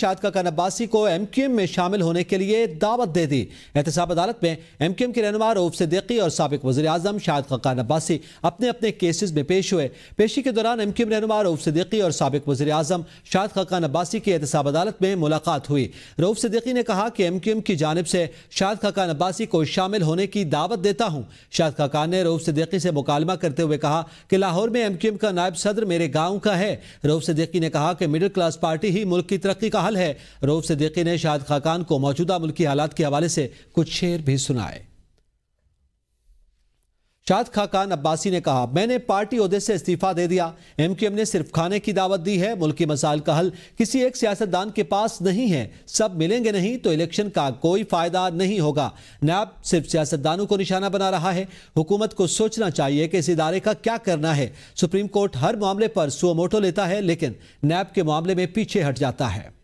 शाद का अब्बासी को एम क्यू एम में शामिल होने के लिए दावत दे दी एहतसाब अदालत में एम क्यू एम के रहनम रऊफ सदीकी और सबक वजी अजम शाद का अब्बासी अपने अपने केसेज में पेश हुए पेशी के दौरान M Q M Rauf Siddiqui और सबक वजी अजम शाद का अब्बासी की एहतसाब अदालत में मुलाकात हुई रऊफ सदीकी ने कहा कि एम क्यू एम की जानब से शाद का अब्बासी को शामिल होने की दावत देता हूँ शाद खाकान ने रऊफ सदीकी से मुकालमा करते हुए कहा कि लाहौर में एम क्यू एम का नायब सदर मेरे गाँव का है रऊफ सदीकी ने कहा कि मिडिल क्लास पार्टी ही मुल्क की तरक्की का हाल है रऊफ सदीकी ने शाहद खाकान को मौजूदा मुल्की हालात के हवाले से कुछ शेर भी सुनाए शाद खाकान अब्बासी ने कहा मैंने पार्टी अहदे से इस्तीफा दे दिया एम क्यू एम ने सिर्फ खाने की दावत दी है मुल्की मसाइल का हल किसी एक सियासतदान के पास नहीं है सब मिलेंगे नहीं तो इलेक्शन का कोई फ़ायदा नहीं होगा नैब सिर्फ सियासतदानों को निशाना बना रहा है हुकूमत को सोचना चाहिए कि इस इदारे का क्या करना है सुप्रीम कोर्ट हर मामले पर सुमोटो लेता है लेकिन नैब के मामले में पीछे हट जाता है